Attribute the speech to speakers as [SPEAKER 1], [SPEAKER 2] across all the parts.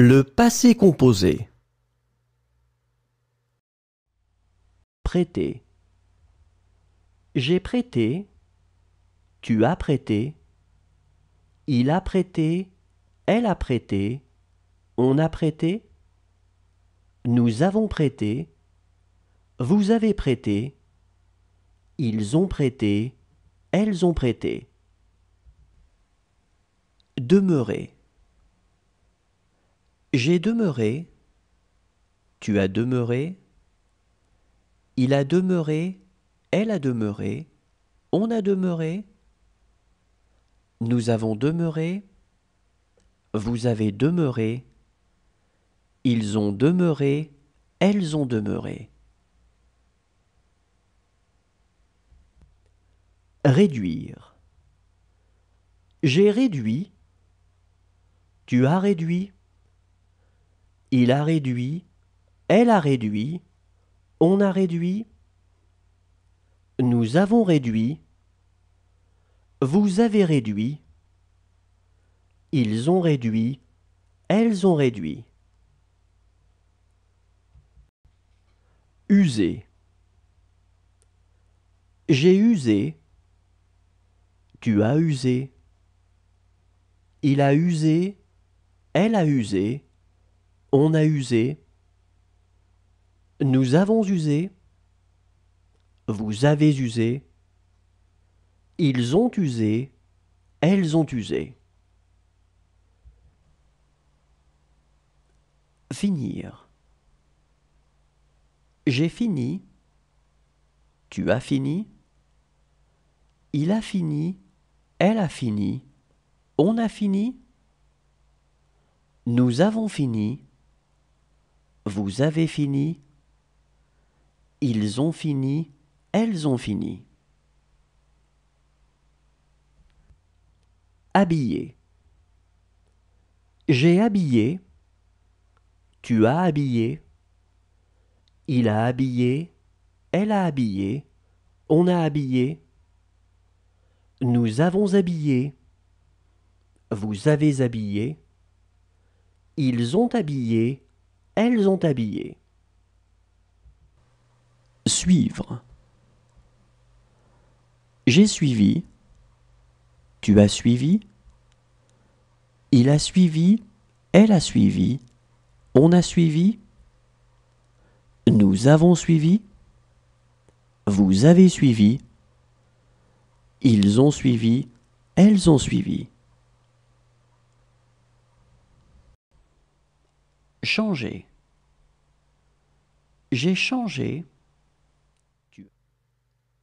[SPEAKER 1] Le passé composé. Prêter. J'ai prêté. Tu as prêté. Il a prêté. Elle a prêté. On a prêté. Nous avons prêté. Vous avez prêté. Ils ont prêté. Elles ont prêté. Demeurer. J'ai demeuré, tu as demeuré, il a demeuré, elle a demeuré, on a demeuré, nous avons demeuré, vous avez demeuré, ils ont demeuré, elles ont demeuré. Réduire. J'ai réduit, tu as réduit, il a réduit, elle a réduit, on a réduit, nous avons réduit, vous avez réduit, ils ont réduit, elles ont réduit. Usé J'ai usé, tu as usé, il a usé, elle a usé, on a usé, nous avons usé, vous avez usé, ils ont usé, elles ont usé. Finir. J'ai fini, tu as fini, il a fini, elle a fini, on a fini, nous avons fini, vous avez fini. Ils ont fini. Elles ont fini. Habillé. J'ai habillé. Tu as habillé. Il a habillé. Elle a habillé. On a habillé. Nous avons habillé. Vous avez habillé. Ils ont habillé elles ont habillé. Suivre. J'ai suivi. Tu as suivi. Il a suivi. Elle a suivi. On a suivi. Nous avons suivi. Vous avez suivi. Ils ont suivi. Elles ont suivi. Changer. J'ai changé.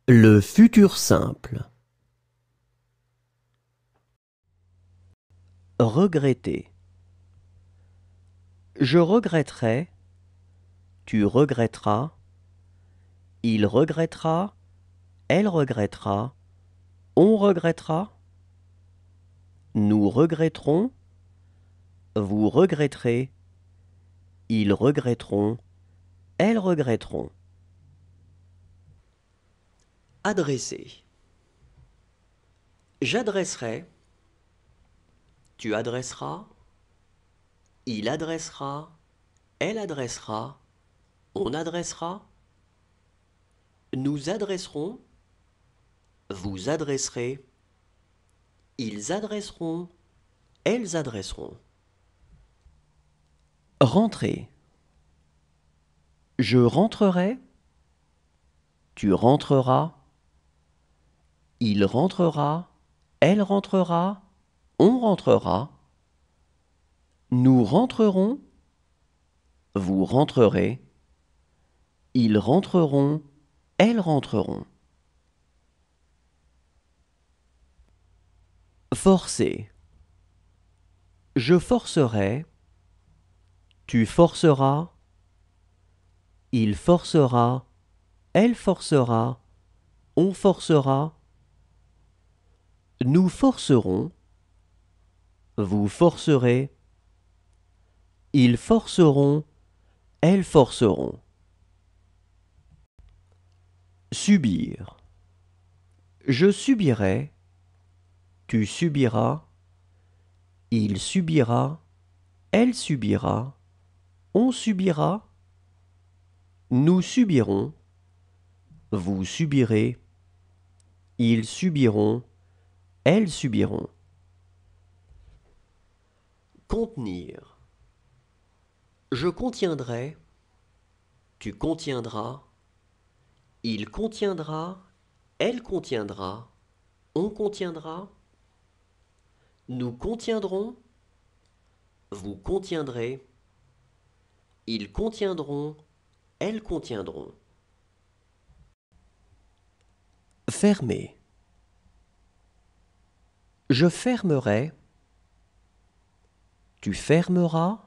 [SPEAKER 1] Le futur simple. Regretter. Je regretterai. Tu regretteras. Il regrettera. Elle regrettera. On regrettera. Nous regretterons. Vous regretterez. Ils regretteront elles regretteront. Adresser. J'adresserai. Tu adresseras. Il adressera. Elle adressera. On adressera. Nous adresserons. Vous adresserez. Ils adresseront. Elles adresseront. Rentrer. Je rentrerai, tu rentreras, il rentrera, elle rentrera, on rentrera, nous rentrerons, vous rentrerez, ils rentreront, elles rentreront. Forcer. Je forcerai, tu forceras, il forcera, elle forcera, on forcera, nous forcerons, vous forcerez, ils forceront, elles forceront. Subir. Je subirai, tu subiras, il subira, elle subira, on subira, nous subirons, vous subirez, ils subiront, elles subiront. Contenir. Je contiendrai, tu contiendras, il contiendra, elle contiendra, on contiendra, nous contiendrons, vous contiendrez, ils contiendront, elles contiendront Fermer. Je fermerai. Tu fermeras.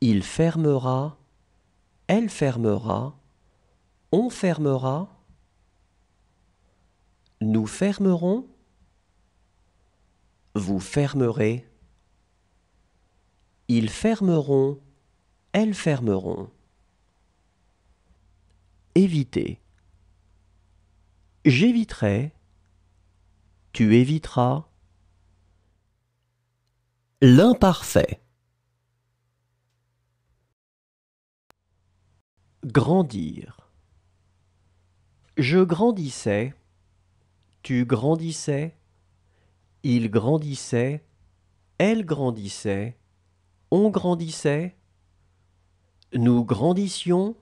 [SPEAKER 1] Il fermera. Elle fermera. On fermera. Nous fermerons. Vous fermerez. Ils fermeront. Elles fermeront. Éviter. J'éviterai. Tu éviteras. L'imparfait. Grandir. Je grandissais. Tu grandissais. Il grandissait. Elle grandissait. On grandissait. Nous grandissions,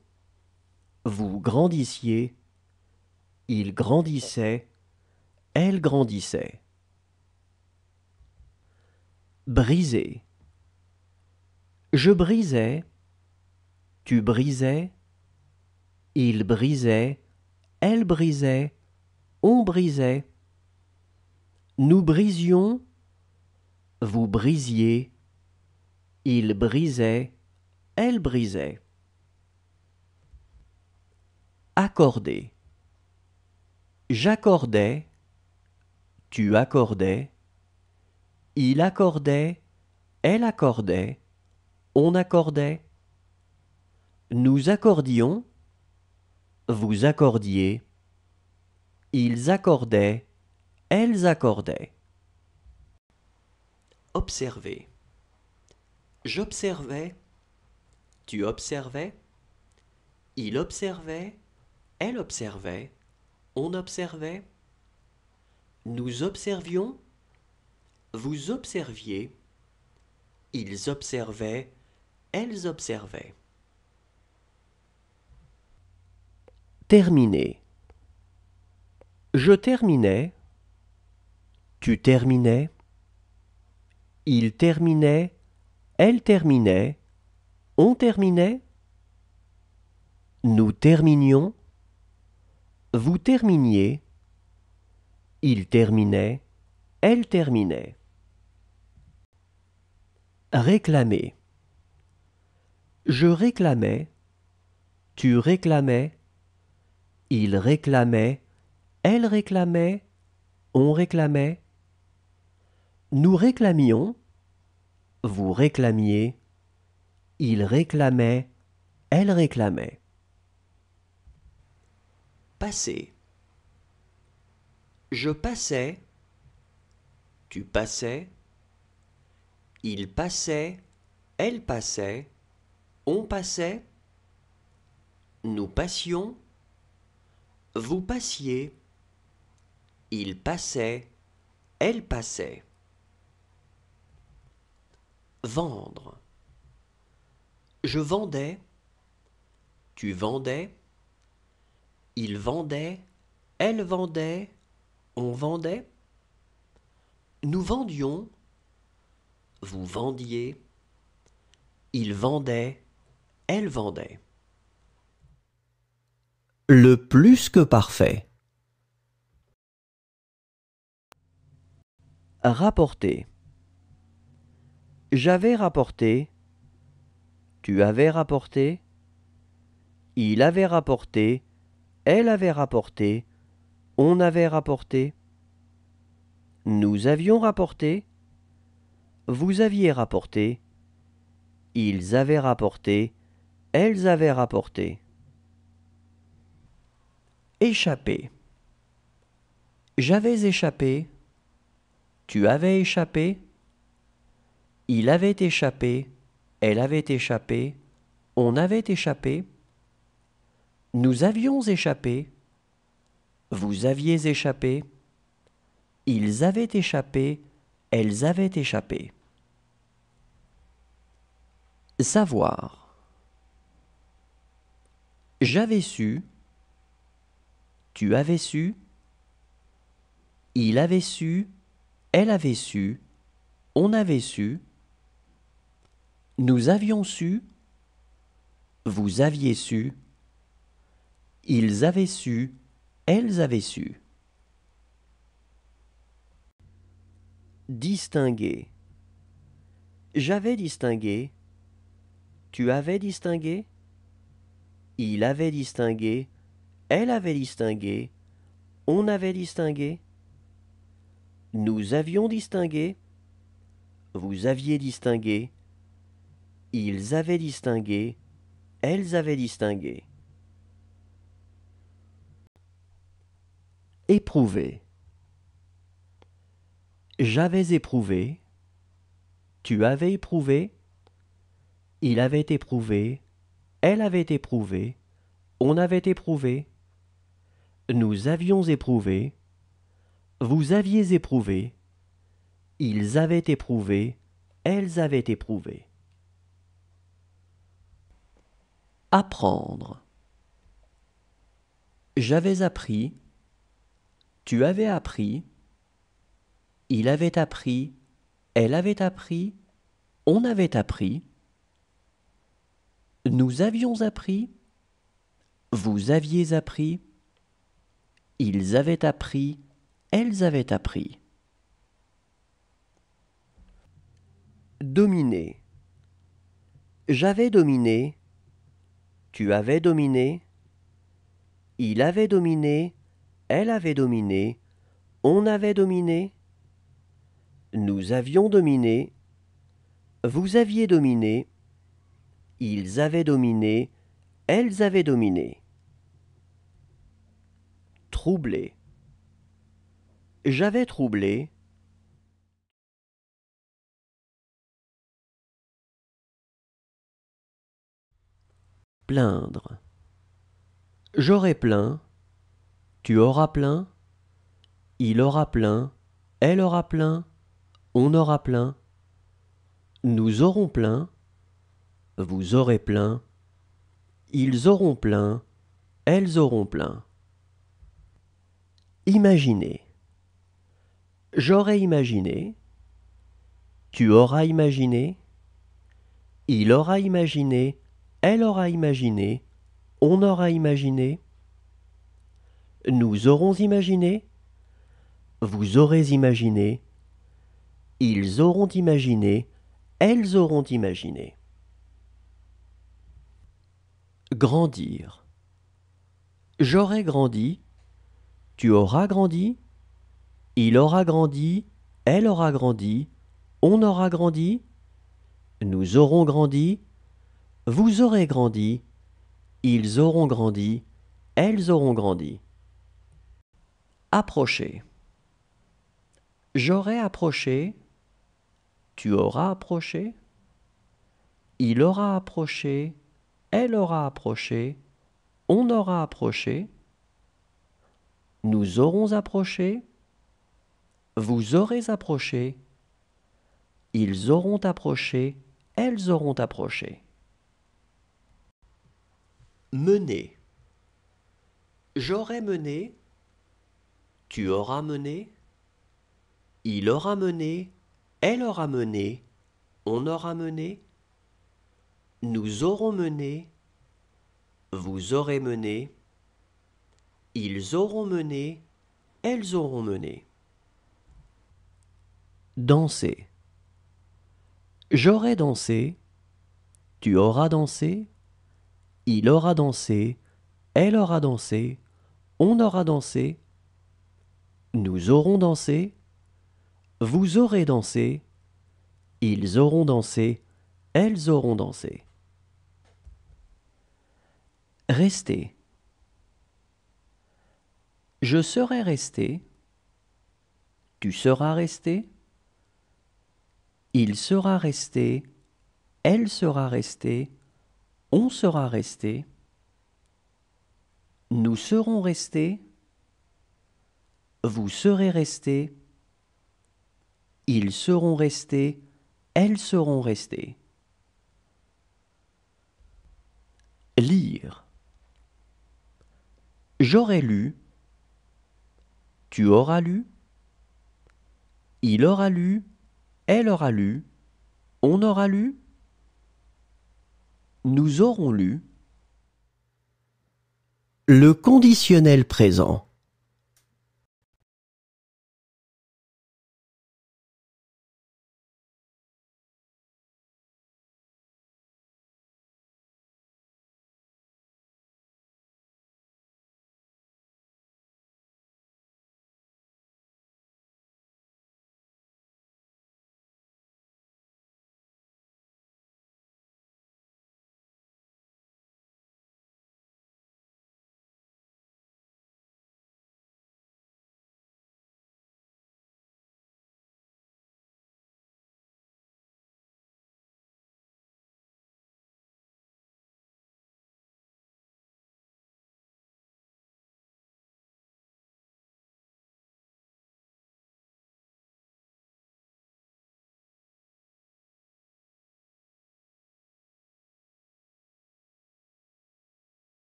[SPEAKER 1] vous grandissiez, il grandissait, elle grandissait. Briser. Je brisais, tu brisais, il brisait, elle brisait, on brisait. Nous brisions, vous brisiez, il brisait, elle brisait. Accorder. J'accordais, tu accordais, il accordait, elle accordait, on accordait. Nous accordions, vous accordiez, ils accordaient, elles accordaient. Observer. J'observais, tu observais Il observait Elle observait On observait Nous observions Vous observiez Ils observaient Elles observaient Terminé. Je terminais. Tu terminais. Il terminait. Elle terminait. On terminait. Nous terminions. Vous terminiez. Il terminait. Elle terminait. Réclamer. Je réclamais. Tu réclamais. Il réclamait. Elle réclamait. On réclamait. Nous réclamions. Vous réclamiez. Il réclamait, elle réclamait. Passer. Je passais, tu passais, il passait, elle passait, on passait, nous passions, vous passiez, il passait, elle passait. Vendre. Je vendais. Tu vendais. Il vendait. Elle vendait. On vendait. Nous vendions. Vous vendiez. Il vendait. Elle vendait. Le plus que parfait. Rapporter. J'avais rapporté tu avais rapporté, il avait rapporté, elle avait rapporté, on avait rapporté, nous avions rapporté, vous aviez rapporté, ils avaient rapporté, elles avaient rapporté. Échapper. J'avais échappé, tu avais échappé, il avait échappé, elle avait échappé, on avait échappé, nous avions échappé, vous aviez échappé, ils avaient échappé, elles avaient échappé. Savoir. J'avais su, tu avais su, il avait su, elle avait su, on avait su, nous avions su, vous aviez su, ils avaient su, elles avaient su. Distinguer. J'avais distingué, tu avais distingué, il avait distingué, elle avait distingué, on avait distingué, nous avions distingué, vous aviez distingué, ils avaient distingué, elles avaient distingué. Éprouvé. J'avais éprouvé, tu avais éprouvé, il avait éprouvé, elle avait éprouvé, on avait éprouvé, nous avions éprouvé, vous aviez éprouvé, ils avaient éprouvé, elles avaient éprouvé. Apprendre. J'avais appris. Tu avais appris. Il avait appris. Elle avait appris. On avait appris. Nous avions appris. Vous aviez appris. Ils avaient appris. Elles avaient appris. Dominer. J'avais dominé. Tu avais dominé. Il avait dominé. Elle avait dominé. On avait dominé. Nous avions dominé. Vous aviez dominé. Ils avaient dominé. Elles avaient dominé. Troublé. J'avais troublé. plaindre. J'aurai plein, tu auras plein, il aura plein, elle aura plein, on aura plein, nous aurons plein, vous aurez plein, ils auront plein, elles auront plein. Imaginez. J'aurai imaginé, tu auras imaginé, il aura imaginé, elle aura imaginé, on aura imaginé, nous aurons imaginé, vous aurez imaginé, ils auront imaginé, elles auront imaginé. Grandir. J'aurai grandi, tu auras grandi, il aura grandi, elle aura grandi, on aura grandi, nous aurons grandi, vous aurez grandi, ils auront grandi, elles auront grandi. Approcher. J'aurai approché, tu auras approché, il aura approché, elle aura approché, on aura approché, nous aurons approché, vous aurez approché, ils auront approché, elles auront approché. Mener. j'aurai mené. Tu auras mené. Il aura mené. Elle aura mené. On aura mené. Nous aurons mené. Vous aurez mené. Ils auront mené. Elles auront mené. Danser. j'aurai dansé. Tu auras dansé. Il aura dansé, elle aura dansé, on aura dansé, nous aurons dansé, vous aurez dansé, ils auront dansé, elles auront dansé. Rester. Je serai resté, tu seras resté, il sera resté, elle sera restée, on sera resté, nous serons restés, vous serez restés, ils seront restés, elles seront restées. Lire. J'aurai lu, tu auras lu, il aura lu, elle aura lu, on aura lu, nous aurons lu le conditionnel présent.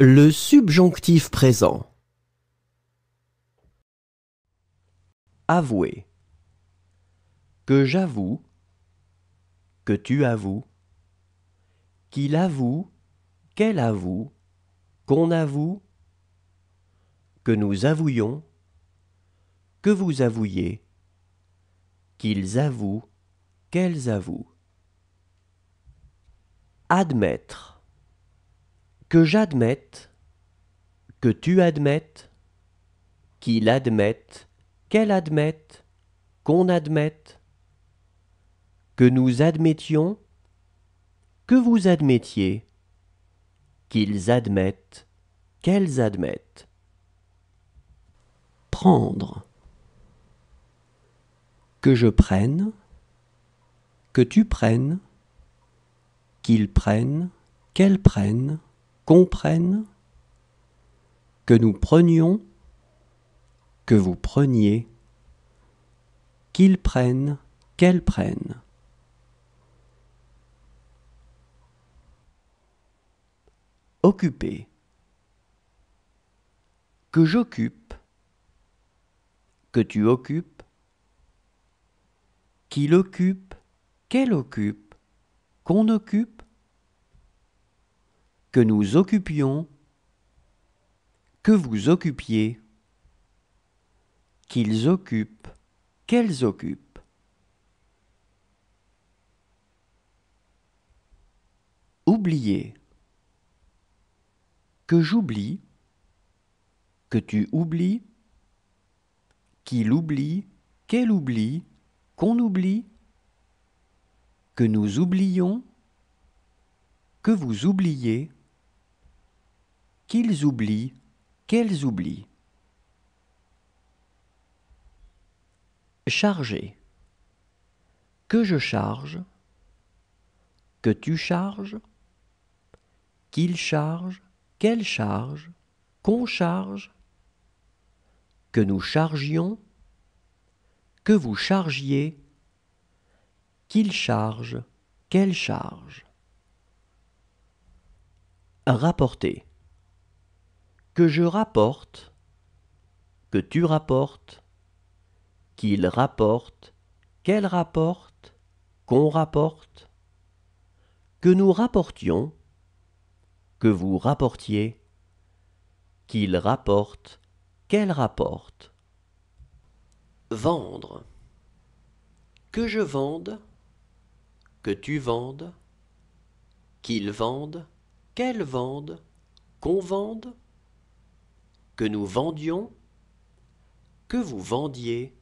[SPEAKER 1] Le subjonctif présent. Avouer. Que j'avoue. Que tu avoues. Qu'il avoue. Qu'elle avoue. Qu'on avoue. Que nous avouions. Que vous avouiez. Qu'ils avouent. Qu'elles avouent. Admettre que j'admette, que tu admettes, qu'il admette, qu'elle admette, qu'on admette, que nous admettions, que vous admettiez, qu'ils admettent, qu'elles admettent. Prendre. Que je prenne, que tu prennes, qu'ils prennent, qu'elles prennent, comprennent, que nous prenions, que vous preniez, qu'ils prennent, qu'elles prennent. Occuper. Que j'occupe, que tu occupes, qu'il occupe, qu'elle occupe, qu'on occupe, que nous occupions, que vous occupiez, qu'ils occupent, qu'elles occupent. Oubliez. Que j'oublie, que tu oublies, qu'il oublie, qu'elle oublie, qu'on oublie, que nous oublions, que vous oubliez, qu'ils oublient, qu'elles oublient. Charger. Que je charge, que tu charges, qu'il charge, qu'elle charge, qu'on charge, que nous chargions, que vous chargiez, qu'il charge, qu'elle charge. Rapporter que je rapporte, que tu rapportes, qu'il rapporte, qu'elle rapporte, qu'on rapporte, que nous rapportions, que vous rapportiez, qu'il rapporte, qu'elle rapporte. Vendre. Que je vende, que tu vendes, qu'il vende, qu'elle vende, qu'on vende que nous vendions, que vous vendiez.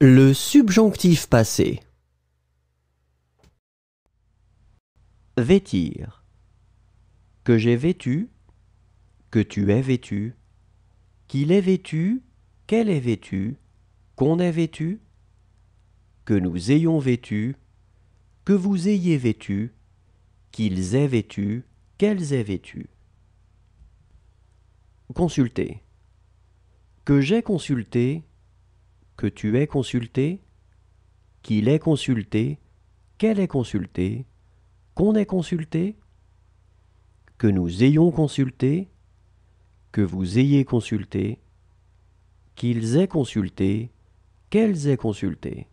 [SPEAKER 1] Le subjonctif passé. Vêtir. Que j'ai vêtu, que tu es vêtu, qu'il est vêtu, qu'elle est vêtu, qu'on est vêtu, que nous ayons vêtu, que vous ayez vêtu, qu'ils aient vêtu, qu'elles aient vêtu. Consulter. Que j'ai consulté, que tu aies consulté, qu'il ait consulté, qu'elle est consulté qu'on ait consulté, que nous ayons consulté, que vous ayez consulté, qu'ils aient consulté, qu'elles aient consulté.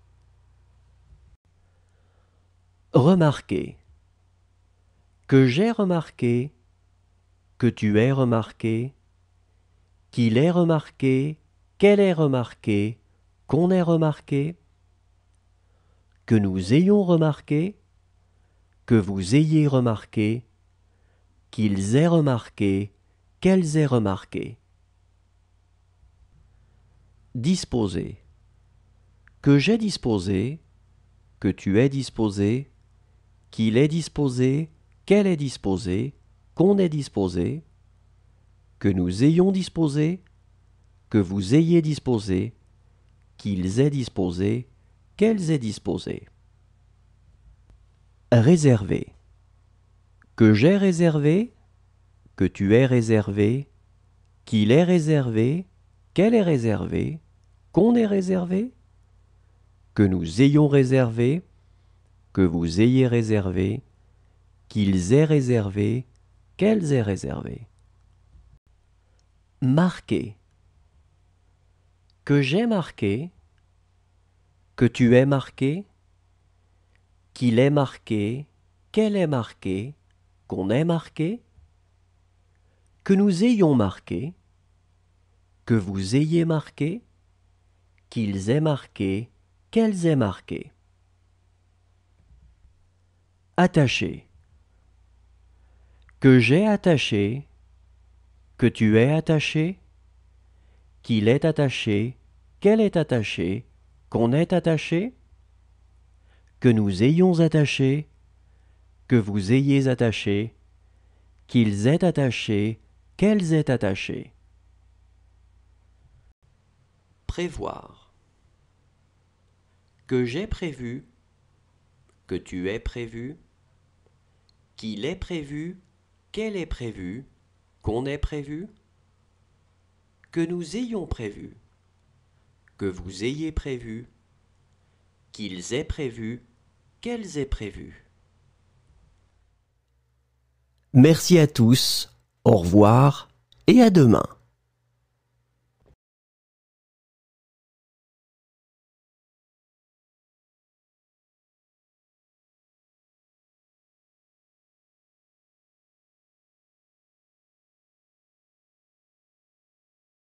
[SPEAKER 1] Remarquer. Que j'ai remarqué, que tu aies remarqué, qu'il ait remarqué, qu'elle ait remarqué, qu'on ait remarqué, que nous ayons remarqué, que vous ayez remarqué, qu'ils aient remarqué, qu'elles aient remarqué. Disposer. Que j'ai disposé, que tu aies disposé, qu'il ait disposé, qu'elle ait disposé, qu'on ait disposé, que nous ayons disposé, que vous ayez disposé, qu'ils aient disposé, qu'elles aient disposé. Réservé. Que j'ai réservé, que tu aies réservé, qu'il est réservé, qu'elle est réservée, qu'on est réservé, que nous ayons réservé, que vous ayez réservé, qu'ils aient réservé, qu'elles aient réservé marqué, que j'ai marqué, que tu es marqué, qu'il est marqué, qu'elle est marquée, qu'on ait marqué, que nous ayons marqué, que vous ayez marqué, qu'ils aient marqué, qu'elles aient marqué. Attaché. Que j'ai attaché, que tu es attaché, qu'il est attaché, qu'elle est attachée, qu'on est attaché, que nous ayons attaché, que vous ayez attaché, qu'ils aient attaché, qu'elles aient attaché. Prévoir. Que j'ai prévu, que tu es prévu, qu'il est prévu, qu'elle est prévue, qu'on ait prévu, que nous ayons prévu, que vous ayez prévu, qu'ils aient prévu, qu'elles aient prévu. Merci à tous, au revoir et à demain.